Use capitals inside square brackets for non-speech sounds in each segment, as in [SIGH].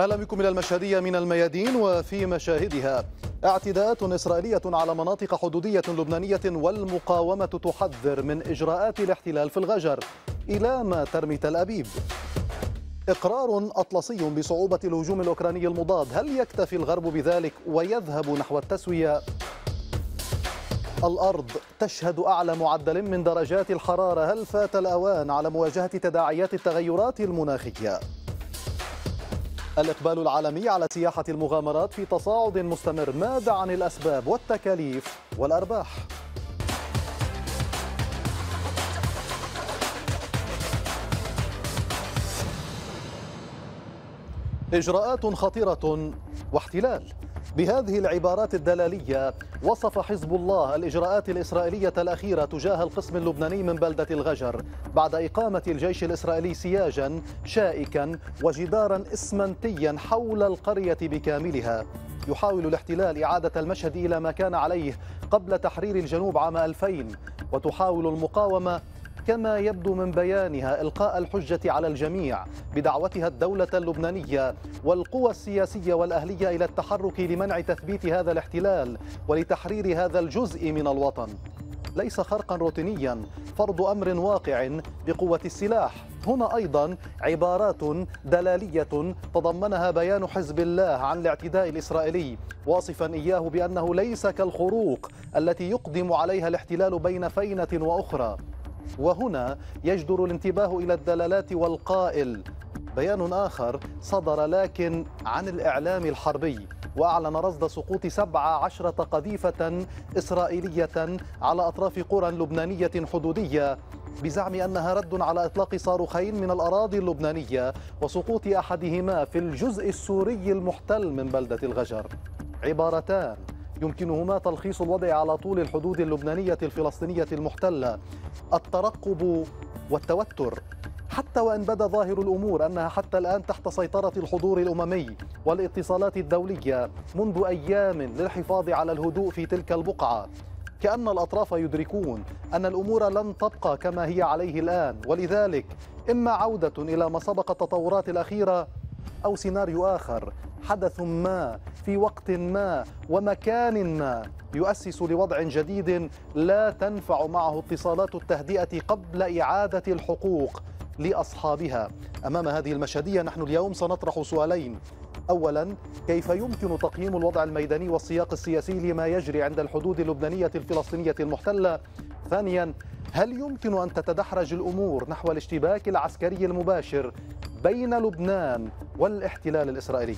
أهلا بكم إلى المشهدية من الميادين وفي مشاهدها اعتداءات إسرائيلية على مناطق حدودية لبنانية والمقاومة تحذر من إجراءات الاحتلال في الغجر إلى ما ترمي تل أبيب إقرار أطلسي بصعوبة الهجوم الأوكراني المضاد هل يكتفي الغرب بذلك ويذهب نحو التسوية؟ الأرض تشهد أعلى معدل من درجات الحرارة هل فات الأوان على مواجهة تداعيات التغيرات المناخية؟ الإقبال العالمي على سياحة المغامرات في تصاعد مستمر ماذا عن الأسباب والتكاليف والأرباح؟ إجراءات خطيرة واحتلال بهذه العبارات الدلالية وصف حزب الله الإجراءات الإسرائيلية الأخيرة تجاه القسم اللبناني من بلدة الغجر بعد إقامة الجيش الإسرائيلي سياجا شائكا وجدارا إسمنتيا حول القرية بكاملها يحاول الاحتلال إعادة المشهد إلى ما كان عليه قبل تحرير الجنوب عام 2000 وتحاول المقاومة كما يبدو من بيانها إلقاء الحجة على الجميع بدعوتها الدولة اللبنانية والقوى السياسية والأهلية إلى التحرك لمنع تثبيت هذا الاحتلال ولتحرير هذا الجزء من الوطن ليس خرقا روتينيا فرض امر واقع بقوه السلاح هنا ايضا عبارات دلاليه تضمنها بيان حزب الله عن الاعتداء الاسرائيلي واصفا اياه بانه ليس كالخروق التي يقدم عليها الاحتلال بين فينه واخرى وهنا يجدر الانتباه إلى الدلالات والقائل بيان آخر صدر لكن عن الإعلام الحربي وأعلن رصد سقوط 17 قذيفة إسرائيلية على أطراف قرى لبنانية حدودية بزعم أنها رد على إطلاق صاروخين من الأراضي اللبنانية وسقوط أحدهما في الجزء السوري المحتل من بلدة الغجر عبارتان يمكنهما تلخيص الوضع على طول الحدود اللبنانية الفلسطينية المحتلة الترقب والتوتر حتى وان بدا ظاهر الامور انها حتى الان تحت سيطره الحضور الاممي والاتصالات الدوليه منذ ايام للحفاظ على الهدوء في تلك البقعه كان الاطراف يدركون ان الامور لن تبقى كما هي عليه الان ولذلك اما عوده الى ما سبق التطورات الاخيره أو سيناريو آخر حدث ما في وقت ما ومكان ما يؤسس لوضع جديد لا تنفع معه اتصالات التهدئة قبل إعادة الحقوق لأصحابها أمام هذه المشهدية نحن اليوم سنطرح سؤالين أولا كيف يمكن تقييم الوضع الميداني والسياق السياسي لما يجري عند الحدود اللبنانية الفلسطينية المحتلة ثانيا هل يمكن أن تتدحرج الأمور نحو الاشتباك العسكري المباشر بين لبنان والاحتلال الإسرائيلي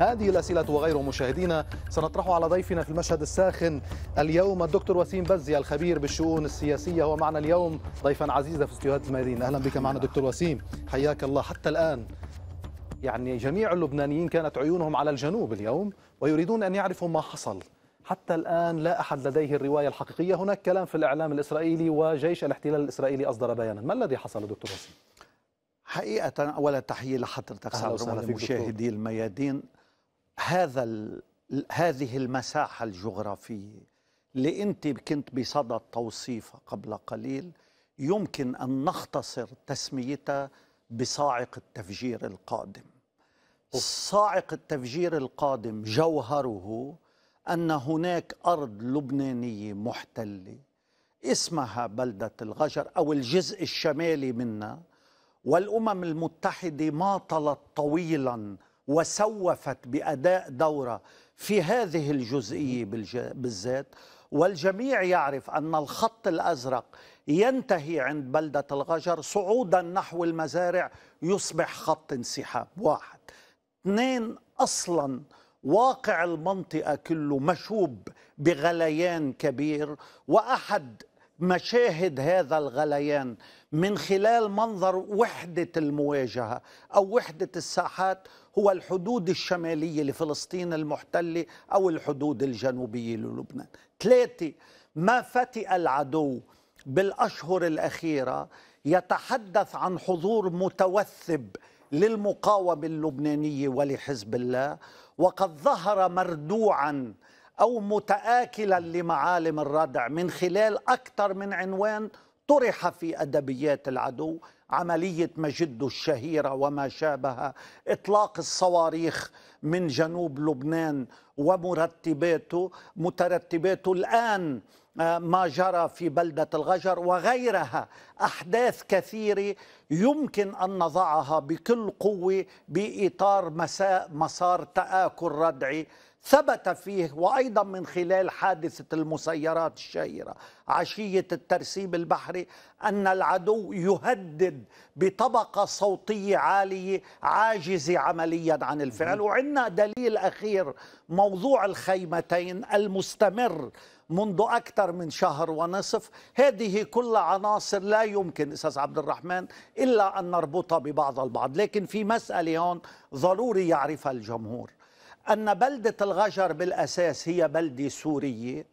هذه الأسئلة وغير مشاهدينا سنطرحها على ضيفنا في المشهد الساخن اليوم الدكتور وسيم بزي الخبير بالشؤون السياسية هو معنا اليوم ضيفا عزيزا في استديوهات الميادين أهلا بك معنا دكتور وسيم حياك الله حتى الآن يعني جميع اللبنانيين كانت عيونهم على الجنوب اليوم ويريدون أن يعرفوا ما حصل حتى الآن لا أحد لديه الرواية الحقيقية هناك كلام في الإعلام الإسرائيلي وجيش الاحتلال الإسرائيلي أصدر بيانا ما الذي حصل دكتور وسيم؟ حقيقة أولا تحية لحضرتك سابر ومشاهدي الميادين هذا ال... هذه المساحة الجغرافية اللي أنت كنت بصدد توصيفها قبل قليل يمكن أن نختصر تسميتها بصاعق التفجير القادم صاعق التفجير القادم جوهره أن هناك أرض لبنانية محتلة اسمها بلدة الغجر أو الجزء الشمالي منها والامم المتحده ماطلت طويلا وسوفت باداء دوره في هذه الجزئيه بالذات والجميع يعرف ان الخط الازرق ينتهي عند بلده الغجر صعودا نحو المزارع يصبح خط انسحاب واحد اثنين اصلا واقع المنطقه كله مشوب بغليان كبير واحد مشاهد هذا الغليان من خلال منظر وحدة المواجهة أو وحدة الساحات هو الحدود الشمالية لفلسطين المحتلة أو الحدود الجنوبية للبنان ثلاثة ما فتئ العدو بالأشهر الأخيرة يتحدث عن حضور متوثب للمقاومة اللبنانية ولحزب الله وقد ظهر مردوعا أو متآكلا لمعالم الردع من خلال أكثر من عنوان طرح في ادبيات العدو عمليه مجده الشهيره وما شابها اطلاق الصواريخ من جنوب لبنان ومرتباته مترتباته الان آه، ما جرى في بلده الغجر وغيرها احداث كثيره يمكن ان نضعها بكل قوه باطار مساء مسار تاكل ردعي ثبت فيه وأيضا من خلال حادثة المسيرات الشهيرة عشية الترسيب البحري أن العدو يهدد بطبقة صوتية عالية عاجزة عمليا عن الفعل وعندنا دليل أخير موضوع الخيمتين المستمر منذ أكثر من شهر ونصف هذه كل عناصر لا يمكن أستاذ عبد الرحمن إلا أن نربطها ببعض البعض لكن في مسألة هون ضروري يعرفها الجمهور أن بلدة الغجر بالأساس هي بلدة سورية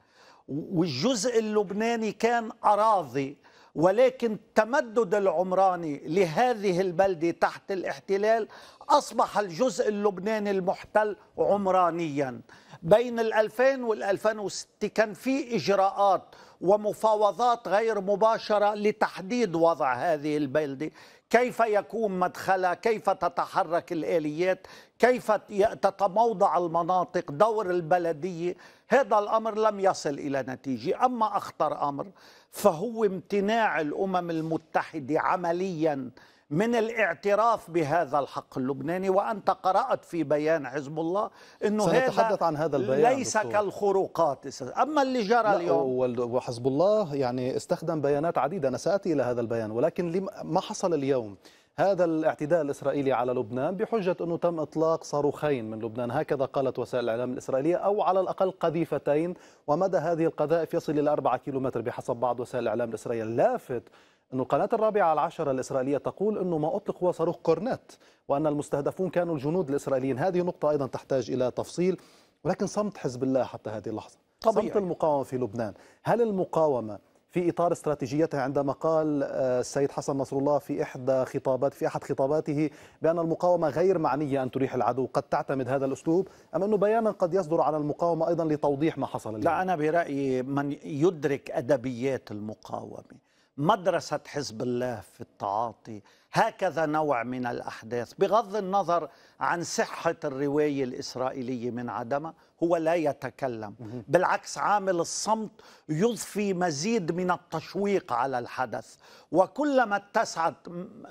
والجزء اللبناني كان أراضي ولكن التمدد العمراني لهذه البلدة تحت الاحتلال أصبح الجزء اللبناني المحتل عمرانيا بين ال2000 وال2006 كان في إجراءات ومفاوضات غير مباشرة لتحديد وضع هذه البلدة كيف يكون مدخلها كيف تتحرك الآليات كيف تتموضع المناطق دور البلدية هذا الأمر لم يصل إلى نتيجة أما أخطر أمر فهو امتناع الأمم المتحدة عملياً من الاعتراف بهذا الحق اللبناني وانت قرات في بيان حزب الله انه سنتحدث عن هذا البيان ليس دكتور. كالخروقات اما اللي جرى اليوم وحزب الله يعني استخدم بيانات عديده انا ساتي الى هذا البيان ولكن ما حصل اليوم هذا الاعتداء الإسرائيلي على لبنان بحجة أنه تم إطلاق صاروخين من لبنان هكذا قالت وسائل الإعلام الإسرائيلية أو على الأقل قذيفتين ومدى هذه القذائف يصل إلى 4 كيلومتر بحسب بعض وسائل الإعلام الإسرائيلية لافت أن القناة الرابعة العشر الإسرائيلية تقول أنه ما أطلق هو صاروخ كورنات وأن المستهدفون كانوا الجنود الإسرائيليين هذه نقطة أيضا تحتاج إلى تفصيل ولكن صمت حزب الله حتى هذه اللحظة طبيعي. صمت المقاومة في لبنان هل المقاومة في إطار استراتيجيتها عندما قال آه، السيد حسن نصر الله في إحدى خطابات في أحد خطاباته بأن المقاومة غير معنية أن تريح العدو قد تعتمد هذا الأسلوب أم أنه بيانا قد يصدر على المقاومة أيضا لتوضيح ما حصل اليوم؟ لا أنا برأيي من يدرك أدبيات المقاومة مدرسة حزب الله في التعاطي هكذا نوع من الأحداث بغض النظر عن صحة الرواية الإسرائيلية من عدمها هو لا يتكلم بالعكس عامل الصمت يضفي مزيد من التشويق على الحدث وكلما اتسعت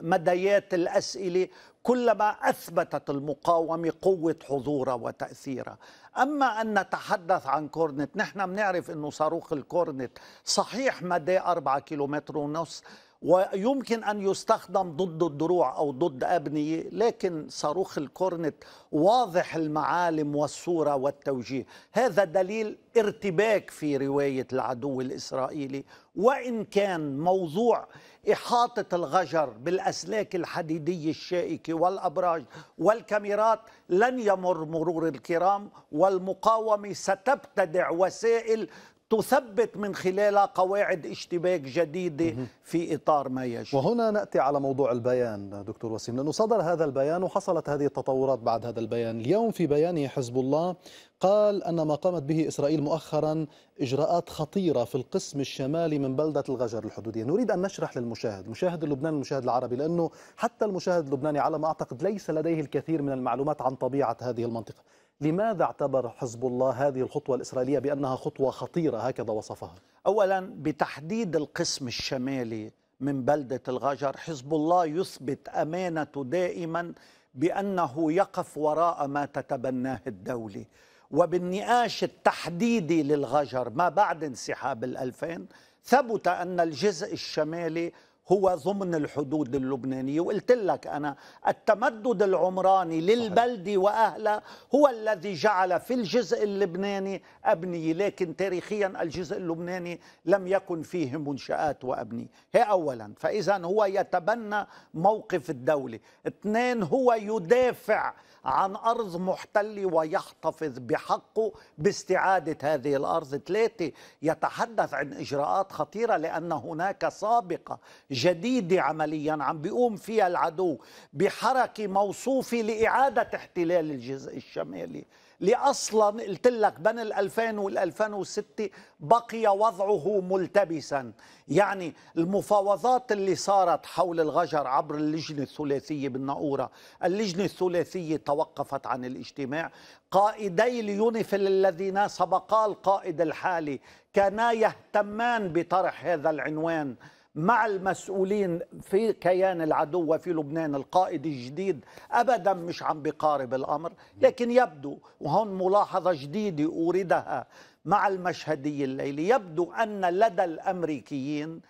مديات الأسئلة كلما اثبتت المقاومه قوه حضورها وتاثيرها اما ان نتحدث عن كورنت نحن بنعرف انه صاروخ الكورنت صحيح مدى 4 كيلومتر ونص ويمكن ان يستخدم ضد الدروع او ضد ابنيه لكن صاروخ الكورنت واضح المعالم والصوره والتوجيه هذا دليل ارتباك في روايه العدو الاسرائيلي وان كان موضوع إحاطة الغجر بالأسلاك الحديدية الشائكة والأبراج والكاميرات لن يمر مرور الكرام والمقاومة ستبتدع وسائل تثبت من خلالها قواعد اشتباك جديدة في إطار ما يجب وهنا نأتي على موضوع البيان دكتور وسيم لأنه صدر هذا البيان وحصلت هذه التطورات بعد هذا البيان اليوم في بيانه حزب الله قال أن ما قامت به إسرائيل مؤخرا إجراءات خطيرة في القسم الشمالي من بلدة الغجر الحدودية نريد أن نشرح للمشاهد المشاهد اللبناني المشاهد العربي لأنه حتى المشاهد اللبناني على ما أعتقد ليس لديه الكثير من المعلومات عن طبيعة هذه المنطقة لماذا اعتبر حزب الله هذه الخطوة الإسرائيلية بأنها خطوة خطيرة هكذا وصفها أولا بتحديد القسم الشمالي من بلدة الغجر حزب الله يثبت أمانته دائما بأنه يقف وراء ما تتبناه الدولة وبالنقاش التحديدي للغجر ما بعد انسحاب الألفين ثبت أن الجزء الشمالي هو ضمن الحدود اللبنانيه وقلت لك انا التمدد العمراني للبلده واهلها هو الذي جعل في الجزء اللبناني ابنيه لكن تاريخيا الجزء اللبناني لم يكن فيه منشات وابنيه هي اولا فاذا هو يتبنى موقف الدوله اثنين هو يدافع عن أرض محتلة ويحتفظ بحقه باستعادة هذه الأرض ثلاثة يتحدث عن إجراءات خطيرة لأن هناك سابقة جديدة عمليا عم بيقوم فيها العدو بحركة موصوفة لإعادة احتلال الجزء الشمالي اللي اصلا قلت لك بين ال 2000 وال 2006 بقي وضعه ملتبسا، يعني المفاوضات اللي صارت حول الغجر عبر اللجنه الثلاثيه بالنقوره، اللجنه الثلاثيه توقفت عن الاجتماع، قائدي اليونيفيل الذين سبقا القائد الحالي كانا يهتمان بطرح هذا العنوان مع المسؤولين في كيان العدو وفي لبنان القائد الجديد ابدا مش عم بقارب الامر لكن يبدو وهون ملاحظه جديده اريدها مع المشهدي الليلي يبدو ان لدى الامريكيين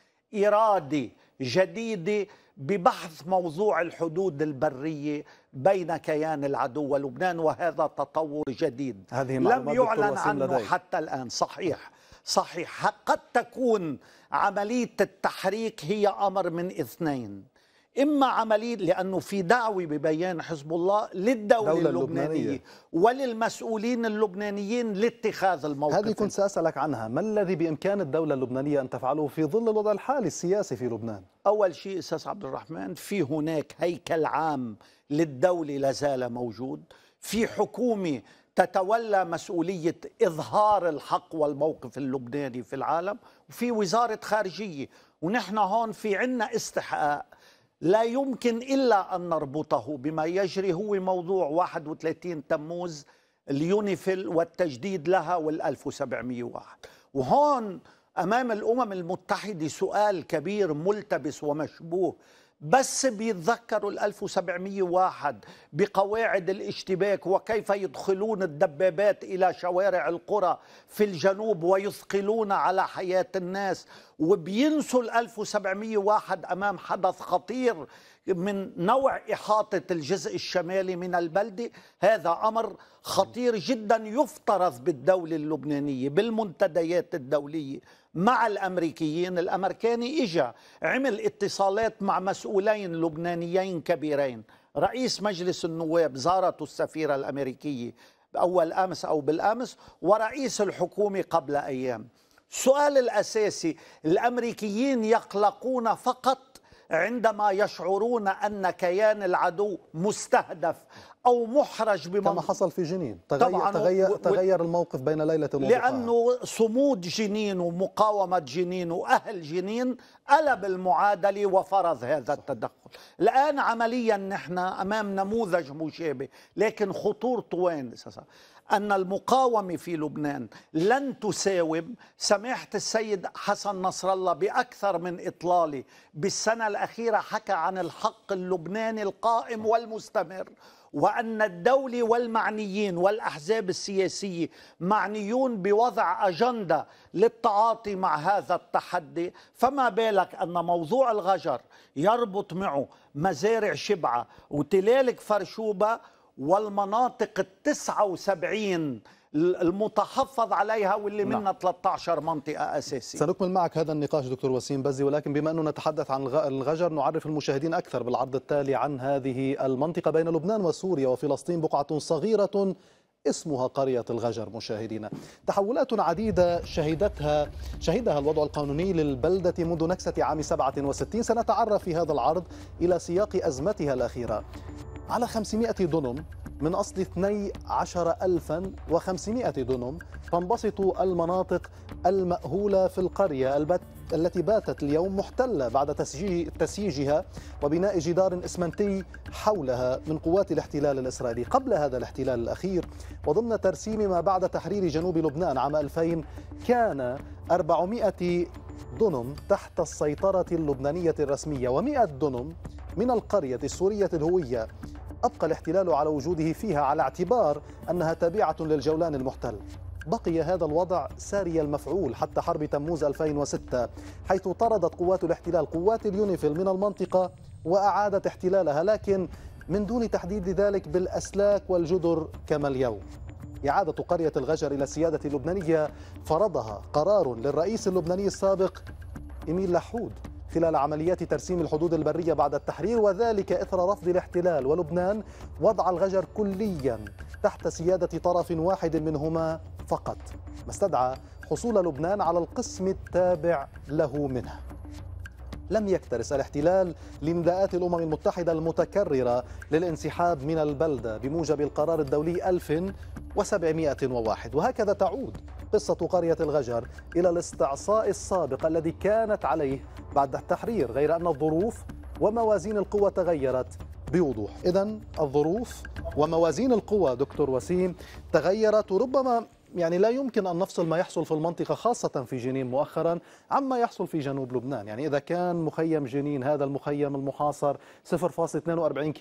اراده جديده ببحث موضوع الحدود البريه بين كيان العدو ولبنان وهذا تطور جديد هذه لم يعلن عنه لديك. حتى الان صحيح صحيح قد تكون عملية التحريك هي أمر من اثنين إما عملية لأنه في دعوة ببيان حزب الله للدولة اللبنانية, اللبنانية وللمسؤولين اللبنانيين لاتخاذ الموقف هذه كنت سأسألك عنها ما الذي بإمكان الدولة اللبنانية أن تفعله في ظل الوضع الحالي السياسي في لبنان أول شيء أستاذ عبد الرحمن في هناك هيكل عام للدولة لازال موجود في حكومة تتولى مسؤولية إظهار الحق والموقف اللبناني في العالم وفي وزارة خارجية ونحن هون في عنا استحقاق لا يمكن إلا أن نربطه بما يجري هو موضوع 31 تموز اليونيفيل والتجديد لها وال1701 وهون أمام الأمم المتحدة سؤال كبير ملتبس ومشبوه بس بيتذكروا ال 1701 بقواعد الاشتباك وكيف يدخلون الدبابات إلى شوارع القرى في الجنوب ويثقلون على حياة الناس وبينسوا ال 1701 أمام حدث خطير من نوع إحاطة الجزء الشمالي من البلدة هذا أمر خطير جدا يفترض بالدولة اللبنانية بالمنتديات الدولية مع الامريكيين، الامريكاني اجا عمل اتصالات مع مسؤولين لبنانيين كبيرين، رئيس مجلس النواب زارته السفيره الامريكيه باول امس او بالامس ورئيس الحكومه قبل ايام. السؤال الاساسي الامريكيين يقلقون فقط عندما يشعرون أن كيان العدو مستهدف أو محرج بمن كما حصل في جنين تغير, طبعاً تغير, و... تغير الموقف بين ليلة وضحاها لأنه صمود جنين ومقاومة جنين وأهل جنين قلب المعادلة وفرض هذا التدخل الآن عمليا نحن أمام نموذج مشابه لكن خطورته وين أساسا أن المقاومة في لبنان لن تساوم سماحة السيد حسن نصر الله بأكثر من إطلالة بالسنة الأخيرة حكى عن الحق اللبناني القائم والمستمر وأن الدولة والمعنيين والأحزاب السياسية معنيون بوضع أجندة للتعاطي مع هذا التحدي فما بالك أن موضوع الغجر يربط معه مزارع شبعة وتلالك فرشوبة والمناطق ال 79 المتحفظ عليها واللي نعم. منها 13 منطقة أساسية سنكمل معك هذا النقاش دكتور وسيم بزي ولكن بما أنه نتحدث عن الغجر نعرف المشاهدين أكثر بالعرض التالي عن هذه المنطقة بين لبنان وسوريا وفلسطين بقعة صغيرة اسمها قرية الغجر مشاهدينا تحولات عديدة شهدتها شهدها الوضع القانوني للبلدة منذ نكسة عام 67 سنتعرف في هذا العرض إلى سياق أزمتها الأخيرة على 500 دونم من أصل 12500 دونم تنبسط المناطق المأهولة في القرية البت التي باتت اليوم محتلة بعد تسييجها وبناء جدار إسمنتي حولها من قوات الاحتلال الإسرائيلي قبل هذا الاحتلال الأخير وضمن ترسيم ما بعد تحرير جنوب لبنان عام 2000 كان 400 دونم تحت السيطرة اللبنانية الرسمية و100 دونم من القرية السورية الهوية أبقى الاحتلال على وجوده فيها على اعتبار أنها تابعة للجولان المحتل بقي هذا الوضع ساري المفعول حتى حرب تموز 2006 حيث طردت قوات الاحتلال قوات اليونيفيل من المنطقة وأعادت احتلالها لكن من دون تحديد ذلك بالأسلاك والجدر كما اليوم إعادة قرية الغجر إلى السيادة اللبنانية فرضها قرار للرئيس اللبناني السابق إميل لحود خلال عمليات ترسيم الحدود البرية بعد التحرير وذلك إثر رفض الاحتلال ولبنان وضع الغجر كليا تحت سيادة طرف واحد منهما فقط ما استدعى حصول لبنان على القسم التابع له منه لم يكترث الاحتلال لنداءات الامم المتحده المتكرره للانسحاب من البلده بموجب القرار الدولي 1701 وهكذا تعود قصة قرية الغجر إلى الاستعصاء السابق الذي كانت عليه بعد التحرير غير أن الظروف وموازين القوة تغيرت بوضوح إذا الظروف وموازين القوى دكتور وسيم تغيرت وربما يعني لا يمكن أن نفصل ما يحصل في المنطقة خاصة في جنين مؤخرا عما يحصل في جنوب لبنان يعني إذا كان مخيم جنين هذا المخيم المحاصر 0.42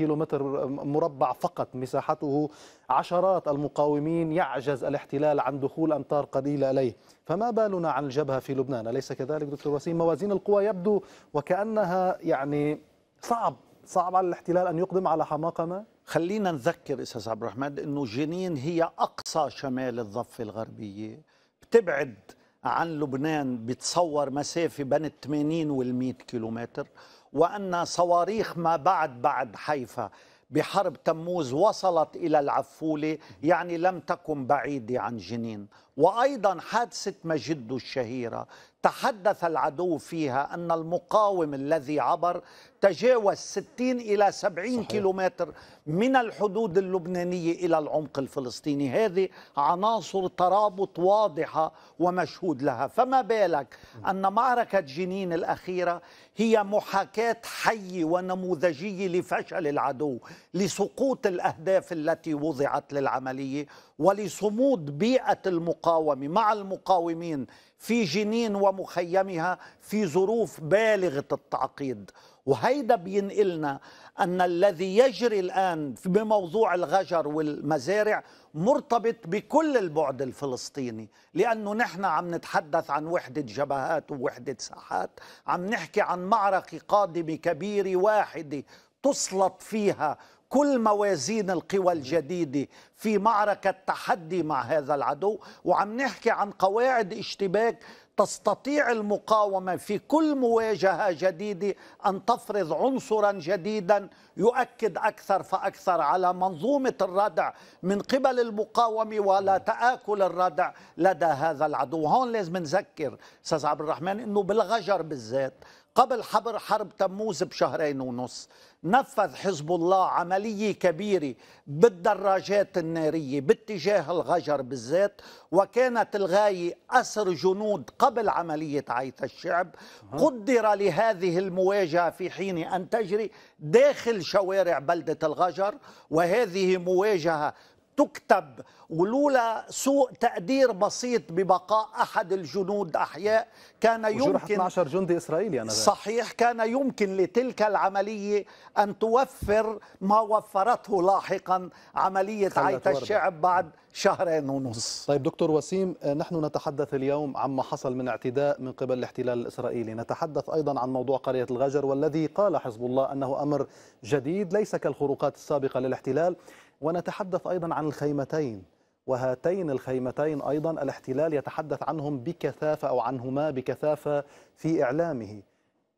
متر مربع فقط مساحته عشرات المقاومين يعجز الاحتلال عن دخول أمتار قليلة إليه فما بالنا عن الجبهة في لبنان أليس كذلك دكتور وسيم موازين القوى يبدو وكأنها يعني صعب صعب على الاحتلال أن يقدم على حماقة ما؟ خلينا نذكر استاذ عبد الرحمن انه جنين هي اقصى شمال الضفه الغربيه بتبعد عن لبنان بتصور مسافه بين ال 80 وال 100 كيلومتر وان صواريخ ما بعد بعد حيفا بحرب تموز وصلت الى العفوله يعني لم تكن بعيده عن جنين وأيضا حادثة مجد الشهيرة تحدث العدو فيها أن المقاوم الذي عبر تجاوز 60 إلى 70 صحيح. كيلومتر من الحدود اللبنانية إلى العمق الفلسطيني هذه عناصر ترابط واضحة ومشهود لها فما بالك أن معركة جنين الأخيرة هي محاكاة حية ونموذجية لفشل العدو لسقوط الأهداف التي وضعت للعملية ولصمود بيئة المقاومة المقاومه مع المقاومين في جنين ومخيمها في ظروف بالغه التعقيد وهيدا بينقلنا ان الذي يجري الان بموضوع الغجر والمزارع مرتبط بكل البعد الفلسطيني لانه نحن عم نتحدث عن وحده جبهات ووحده ساحات عم نحكي عن معركه قادمه كبيره واحده تسلط فيها كل موازين القوى الجديدة في معركة تحدي مع هذا العدو وعم نحكي عن قواعد اشتباك تستطيع المقاومة في كل مواجهة جديدة أن تفرض عنصرا جديدا يؤكد أكثر فأكثر على منظومة الردع من قبل المقاومة ولا تآكل الردع لدى هذا العدو هون لازم نذكر أستاذ عبد الرحمن أنه بالغجر بالذات قبل حبر حرب تموز بشهرين ونص نفذ حزب الله عملية كبيرة بالدراجات النارية باتجاه الغجر بالذات وكانت الغاية أسر جنود قبل عملية عيث الشعب قدر لهذه المواجهة في حين أن تجري داخل شوارع بلدة الغجر وهذه مواجهة تكتب ولولا سوء تقدير بسيط ببقاء أحد الجنود أحياء كان يمكن 12 جندي إسرائيلي أنا صحيح كان يمكن لتلك العملية أن توفر ما وفرته لاحقا عملية عيت الشعب بعد شهرين ونص طيب دكتور وسيم آه، نحن نتحدث اليوم عما حصل من اعتداء من قبل الاحتلال الإسرائيلي نتحدث أيضا عن موضوع قرية الغجر والذي قال حزب الله أنه أمر جديد ليس كالخروقات السابقة للاحتلال ونتحدث أيضا عن الخيمتين وهاتين الخيمتين أيضا الاحتلال يتحدث عنهم بكثافة أو عنهما بكثافة في إعلامه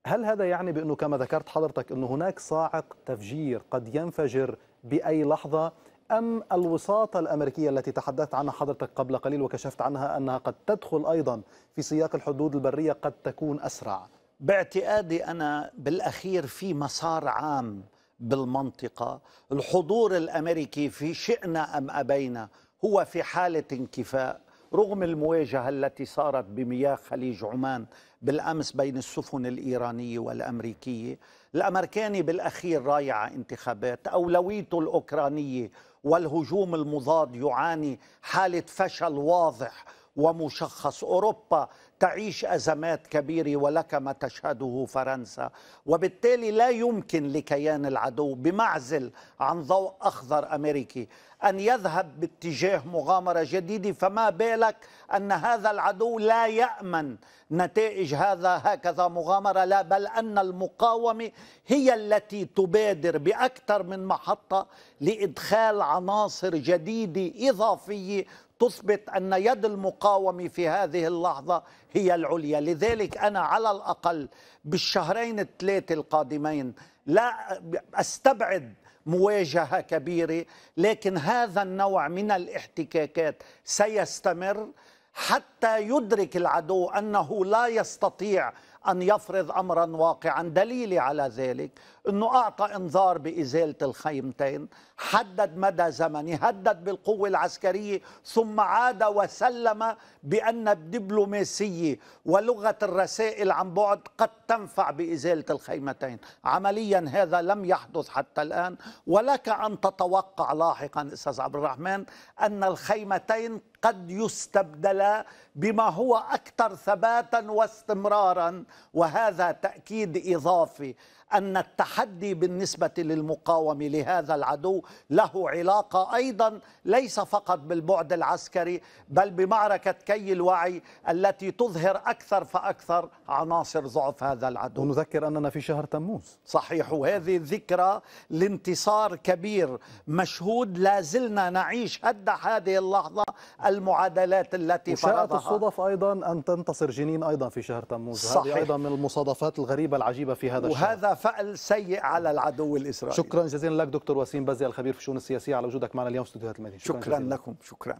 هل هذا يعني بأنه كما ذكرت حضرتك أنه هناك صاعق تفجير قد ينفجر بأي لحظة أم الوساطة الأمريكية التي تحدثت عنها حضرتك قبل قليل وكشفت عنها أنها قد تدخل أيضا في سياق الحدود البرية قد تكون أسرع باعتقادي أنا بالأخير في مسار عام بالمنطقة الحضور الأمريكي في شئنا أم أبينا هو في حالة انكفاء رغم المواجهة التي صارت بمياه خليج عمان بالأمس بين السفن الإيرانية والأمريكية الأمريكاني بالأخير رايع انتخابات أولويته الأوكرانية والهجوم المضاد يعاني حالة فشل واضح ومشخص أوروبا تعيش ازمات كبيره ولك ما تشهده فرنسا وبالتالي لا يمكن لكيان العدو بمعزل عن ضوء اخضر امريكي ان يذهب باتجاه مغامره جديده فما بالك ان هذا العدو لا يامن نتائج هذا هكذا مغامره لا بل ان المقاومه هي التي تبادر باكثر من محطه لادخال عناصر جديده اضافيه تثبت أن يد المقاومة في هذه اللحظة هي العليا لذلك أنا على الأقل بالشهرين الثلاثة القادمين لا أستبعد مواجهة كبيرة لكن هذا النوع من الاحتكاكات سيستمر حتى يدرك العدو أنه لا يستطيع أن يفرض أمرا واقعا دليلي على ذلك أنه أعطى إنذار بإزالة الخيمتين حدد مدى زمني هدد بالقوة العسكرية ثم عاد وسلم بأن الدبلوماسية ولغة الرسائل عن بعد قد تنفع بإزالة الخيمتين عمليا هذا لم يحدث حتى الآن ولك أن تتوقع لاحقا أستاذ عبد الرحمن أن الخيمتين قد يستبدلا بما هو أكثر ثباتا واستمرارا وهذا تأكيد إضافي أن التحدي بالنسبة للمقاومة لهذا العدو له علاقة أيضا ليس فقط بالبعد العسكري بل بمعركة كي الوعي التي تظهر أكثر فأكثر عناصر ضعف هذا العدو ونذكر أننا في شهر تموز صحيح وهذه الذكرى لانتصار كبير مشهود لا زلنا نعيش حد هذه اللحظة المعادلات التي فرضها الصدف أيضا أن تنتصر جنين أيضا في شهر تموز صحيح. هذه أيضا من المصادفات الغريبة العجيبة في هذا وهذا الشهر. فأل سيء على العدو الإسرائيلي شكرا جزيلا لك دكتور وسيم بزي الخبير في الشؤون السياسية على وجودك معنا اليوم في استوديوهات المدينة شكرا, شكرا لكم شكرا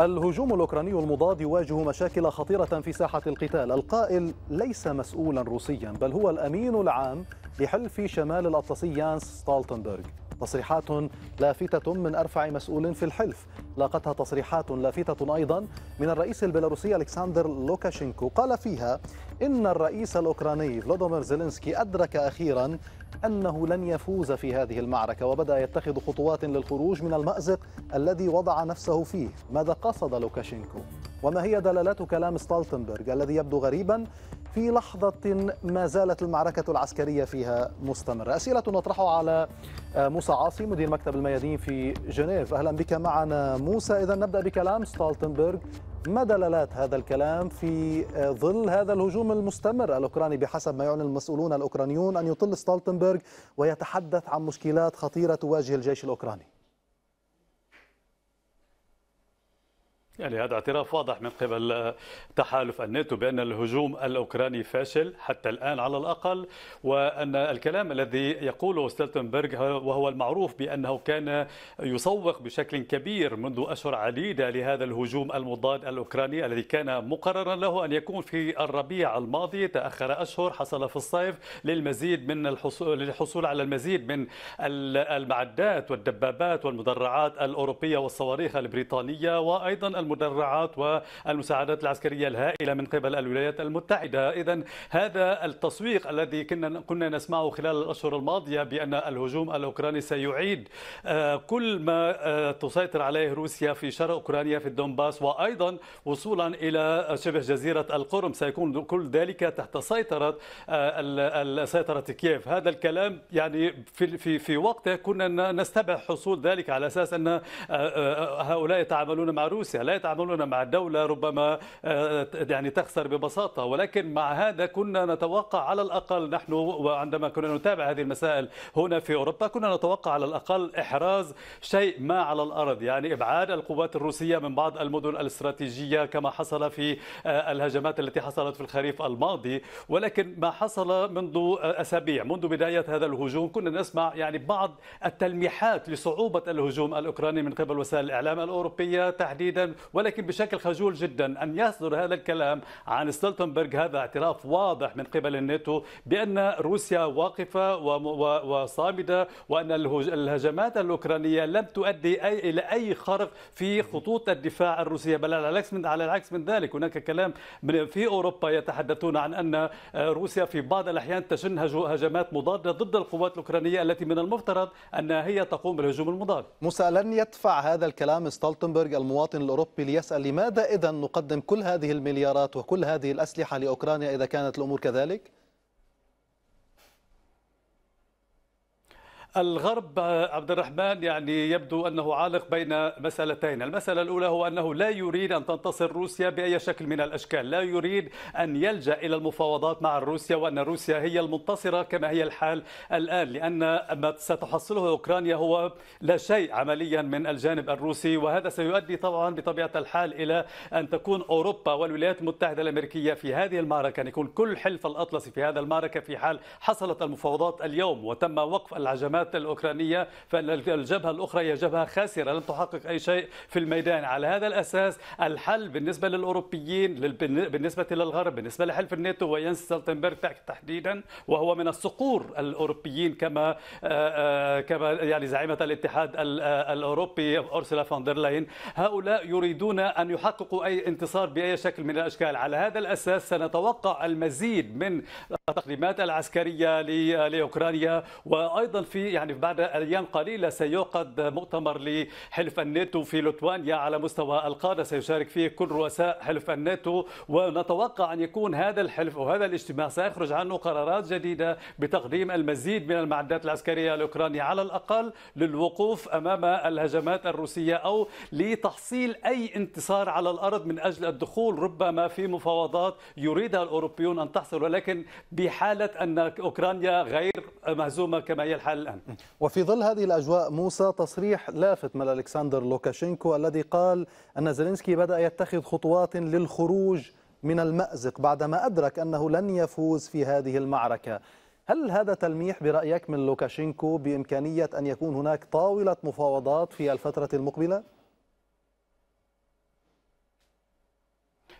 الهجوم الأوكراني المضاد يواجه مشاكل خطيرة في ساحة القتال القائل ليس مسؤولا روسيا بل هو الأمين العام لحلف شمال الأطلسي يانس ستالتنبرغ تصريحات لافتة من أرفع مسؤول في الحلف لاقتها تصريحات لافتة أيضا من الرئيس البيلاروسي ألكسندر لوكاشينكو قال فيها إن الرئيس الأوكراني فلودومير زيلينسكي أدرك أخيرا أنه لن يفوز في هذه المعركة وبدأ يتخذ خطوات للخروج من المأزق الذي وضع نفسه فيه ماذا قصد لوكاشينكو؟ وما هي دلالات كلام ستالتنبرغ الذي يبدو غريبا في لحظة ما زالت المعركة العسكرية فيها مستمرة أسئلة نطرحها على آه، موسى عاصي مدير مكتب الميادين في جنيف أهلا بك معنا موسى إذا نبدأ بكلام ستالتنبرغ ما دلالات هذا الكلام في آه، ظل هذا الهجوم المستمر الأوكراني بحسب ما يعلن المسؤولون الأوكرانيون أن يطل ستالتنبرغ ويتحدث عن مشكلات خطيرة تواجه الجيش الأوكراني يعني هذا اعتراف واضح من قبل تحالف الناتو بان الهجوم الاوكراني فاشل حتى الان على الاقل وان الكلام الذي يقوله ستلتنبرغ وهو المعروف بانه كان يسوق بشكل كبير منذ اشهر عديده لهذا الهجوم المضاد الاوكراني الذي كان مقررا له ان يكون في الربيع الماضي تاخر اشهر حصل في الصيف للمزيد من الحصول للحصول على المزيد من المعدات والدبابات والمدرعات الاوروبيه والصواريخ البريطانيه وايضا المدرعات والمساعدات العسكرية الهائلة من قبل الولايات المتحدة إذا هذا التسويق الذي كنا كنا نسمعه خلال الأشهر الماضية بأن الهجوم الأوكراني سيعيد آه، كل ما آه، تسيطر عليه روسيا في شرق أوكرانيا في الدونباس وأيضا وصولا إلى شبه جزيرة القرم سيكون كل ذلك تحت سيطرة آه، سيطرة كييف هذا الكلام يعني في في في وقته كنا نستبع حصول ذلك على أساس أن هؤلاء يتعاملون مع روسيا يتعاملون مع الدولة ربما آه، يعني تخسر ببساطة ولكن مع هذا كنا نتوقع على الأقل نحن وعندما كنا نتابع هذه المسائل هنا في أوروبا كنا نتوقع على الأقل إحراز شيء ما على الأرض يعني إبعاد القوات الروسية من بعض المدن الاستراتيجية كما حصل في آه، الهجمات التي حصلت في الخريف الماضي ولكن ما حصل منذ آه، أسابيع منذ بداية هذا الهجوم كنا نسمع يعني بعض التلميحات لصعوبة الهجوم الأوكراني من قبل وسائل الإعلام الأوروبية تحديدا ولكن بشكل خجول جدا أن يصدر هذا الكلام عن ستولتنبرغ هذا اعتراف واضح من قبل الناتو بأن روسيا واقفة وصامدة وأن الهجمات الأوكرانية لم تؤدي أي إلى أي خرق في خطوط الدفاع الروسية بل على العكس من على العكس من ذلك هناك كلام في أوروبا يتحدثون عن أن روسيا في بعض الأحيان تشن هجمات مضادة ضد القوات الأوكرانية التي من المفترض أنها هي تقوم بالهجوم المضاد موسى لن يدفع هذا الكلام ستالتنبرغ المواطن الأوروبي الأوروبي ليسأل لماذا إذا نقدم كل هذه المليارات وكل هذه الأسلحة لأوكرانيا إذا كانت الأمور كذلك؟ الغرب آه، عبد الرحمن يعني يبدو انه عالق بين مسالتين، المساله الاولى هو انه لا يريد ان تنتصر روسيا باي شكل من الاشكال، لا يريد ان يلجا الى المفاوضات مع روسيا وان روسيا هي المنتصره كما هي الحال الان، لان ما ستحصله اوكرانيا هو لا شيء عمليا من الجانب الروسي، وهذا سيؤدي طبعا بطبيعه الحال الى ان تكون اوروبا والولايات المتحده الامريكيه في هذه المعركه، ان يكون كل حلف الاطلسي في هذا المعركه في حال حصلت المفاوضات اليوم وتم وقف العجمات القدرات الأوكرانية فإن الجبهة الأخرى هي جبهة خاسرة لم تحقق أي شيء في الميدان على هذا الأساس الحل بالنسبة للأوروبيين بالنسبة للغرب بالنسبة لحلف الناتو وينس ستلتنبرغ تحديدا وهو من الصقور الأوروبيين كما آه، آه، كما يعني زعيمة الاتحاد آه، الأوروبي أرسلا فاندرلاين هؤلاء يريدون أن يحققوا أي انتصار بأي شكل من الأشكال على هذا الأساس سنتوقع المزيد من التقديمات العسكرية لأوكرانيا وأيضا في يعني بعد أيام قليلة سيعقد مؤتمر لحلف الناتو في لتوانيا على مستوى القادة سيشارك فيه كل رؤساء حلف الناتو ونتوقع أن يكون هذا الحلف وهذا الاجتماع سيخرج عنه قرارات جديدة بتقديم المزيد من المعدات العسكرية لأوكرانيا على الأقل للوقوف أمام الهجمات الروسية أو لتحصيل أي انتصار على الأرض من أجل الدخول ربما في مفاوضات يريدها الأوروبيون أن تحصل ولكن بحالة أن أوكرانيا غير مهزومة كما هي الحال الآن وفي ظل هذه الأجواء موسى تصريح لافت من ألكسندر لوكاشينكو الذي قال أن زيلينسكي بدأ يتخذ خطوات للخروج من المأزق بعدما أدرك أنه لن يفوز في هذه المعركة هل هذا تلميح برأيك من لوكاشينكو بإمكانية أن يكون هناك طاولة مفاوضات في الفترة المقبلة؟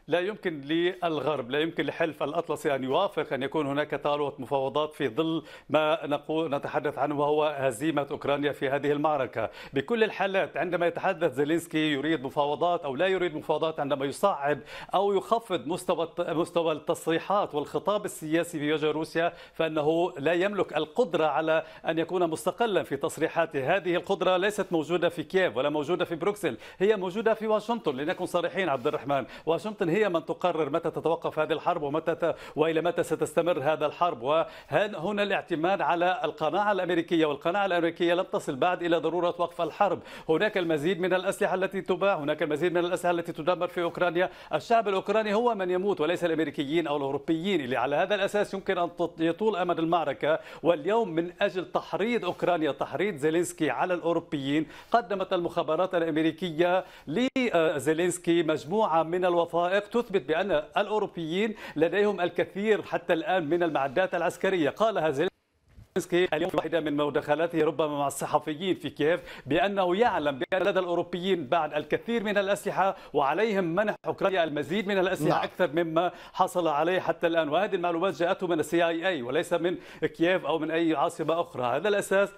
لا يمكن للغرب لا يمكن لحلف الأطلسي أن يوافق أن يكون هناك طاولة مفاوضات في ظل ما نقول نتحدث عنه وهو هزيمة أوكرانيا في هذه المعركة بكل الحالات عندما يتحدث زيلينسكي يريد مفاوضات أو لا يريد مفاوضات عندما يصعد أو يخفض مستوى مستوى التصريحات والخطاب السياسي في وجه روسيا فإنه لا يملك القدرة على أن يكون مستقلا في تصريحاته هذه القدرة ليست موجودة في كييف ولا موجودة في بروكسل هي موجودة في واشنطن لنكن صريحين عبد الرحمن واشنطن هي من تقرر متى تتوقف هذه الحرب ومتى ت... والى متى ستستمر هذا الحرب وهنا الاعتماد على القناعه الامريكيه والقناعه الامريكيه لم تصل بعد الى ضروره وقف الحرب هناك المزيد من الاسلحه التي تباع هناك المزيد من الاسلحه التي تدمر في اوكرانيا الشعب الاوكراني هو من يموت وليس الامريكيين او الاوروبيين اللي على هذا الاساس يمكن ان يطول امد المعركه واليوم من اجل تحريض اوكرانيا تحريض زيلينسكي على الاوروبيين قدمت المخابرات الامريكيه لزيلينسكي مجموعه من الوثائق هناك تثبت بأن الأوروبيين لديهم الكثير حتى الآن من المعدات العسكرية قال زيلينسكي اليوم واحدة من مداخلاته ربما مع الصحفيين في كييف بأنه يعلم بأن لدى الأوروبيين بعد الكثير من الأسلحة وعليهم منح أوكرانيا المزيد من الأسلحة نعم. أكثر مما حصل عليه حتى الآن وهذه المعلومات جاءته من السي اي اي وليس من كييف أو من أي عاصمة أخرى هذا الأساس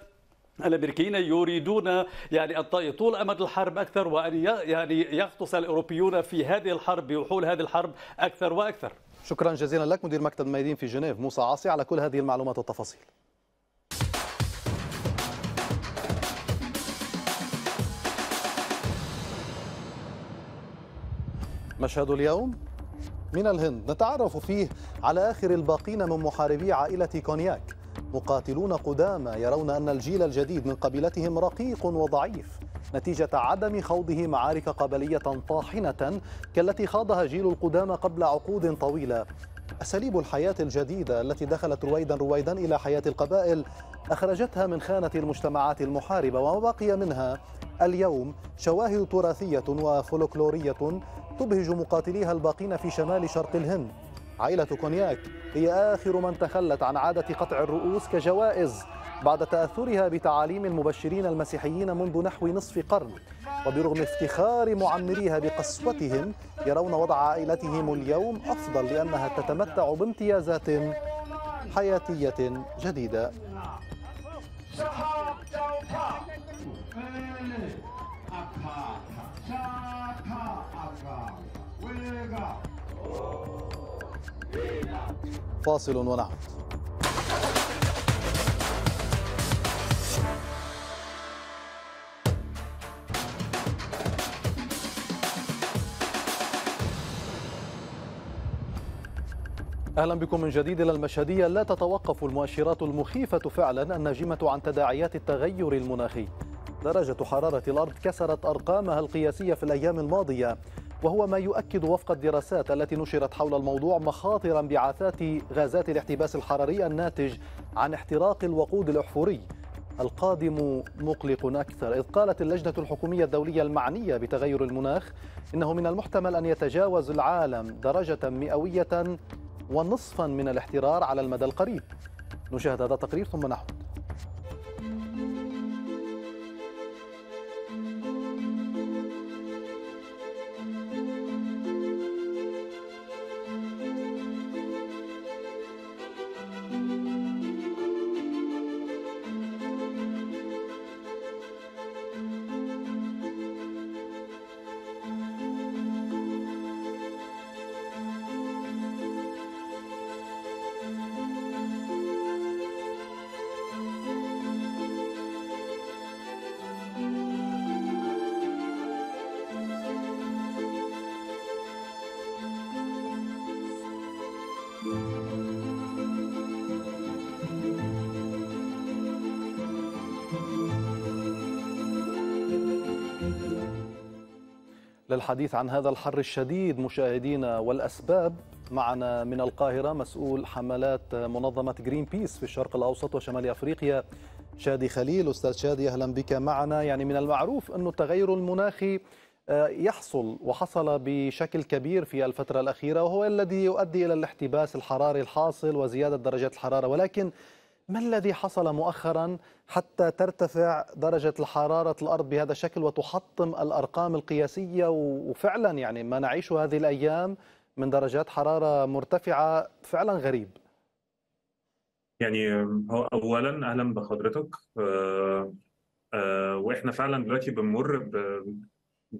الامريكيين يريدون يعني ان طول امد الحرب اكثر وان يعني يغطس الاوروبيون في هذه الحرب بوحول هذه الحرب اكثر واكثر. شكرا جزيلا لك مدير مكتب الميادين في جنيف موسى عاصي على كل هذه المعلومات والتفاصيل. مشهد اليوم من الهند نتعرف فيه على اخر الباقين من محاربي عائله كونياك مقاتلون قدامى يرون أن الجيل الجديد من قبيلتهم رقيق وضعيف نتيجة عدم خوضه معارك قبلية طاحنة كالتي خاضها جيل القدامى قبل عقود طويلة أساليب الحياة الجديدة التي دخلت رويدا رويدا إلى حياة القبائل أخرجتها من خانة المجتمعات المحاربة وما بقي منها اليوم شواهد تراثية وفولكلورية تبهج مقاتليها الباقين في شمال شرق الهند عائلة كونياك هي آخر من تخلت عن عادة قطع الرؤوس كجوائز بعد تأثرها بتعاليم المبشرين المسيحيين منذ نحو نصف قرن وبرغم افتخار معمريها بقسوتهم يرون وضع عائلتهم اليوم أفضل لأنها تتمتع بامتيازات حياتية جديدة فاصل ونعود اهلا بكم من جديد الى المشهديه لا تتوقف المؤشرات المخيفه فعلا الناجمه عن تداعيات التغير المناخي درجه حراره الارض كسرت ارقامها القياسيه في الايام الماضيه وهو ما يؤكد وفق الدراسات التي نشرت حول الموضوع مخاطر انبعاثات غازات الاحتباس الحراري الناتج عن احتراق الوقود الأحفوري القادم مقلق أكثر إذ قالت اللجنة الحكومية الدولية المعنية بتغير المناخ إنه من المحتمل أن يتجاوز العالم درجة مئوية ونصفا من الاحترار على المدى القريب نشاهد هذا التقرير ثم نعود للحديث عن هذا الحر الشديد مشاهدينا والأسباب معنا من القاهرة مسؤول حملات منظمة جرين بيس في الشرق الأوسط وشمال أفريقيا شادي خليل أستاذ شادي أهلا بك معنا يعني من المعروف أن التغير المناخي آه، يحصل وحصل بشكل كبير في الفترة الأخيرة وهو الذي يؤدي إلى الاحتباس الحراري الحاصل وزيادة درجات الحرارة ولكن ما الذي حصل مؤخرا حتى ترتفع درجة حرارة الأرض بهذا الشكل وتحطم الأرقام القياسية وفعلا يعني ما نعيشه هذه الأيام من درجات حرارة مرتفعة فعلا غريب يعني هو أولا أهلا بحضرتك آه، آه، وإحنا فعلا دلوقتي بنمر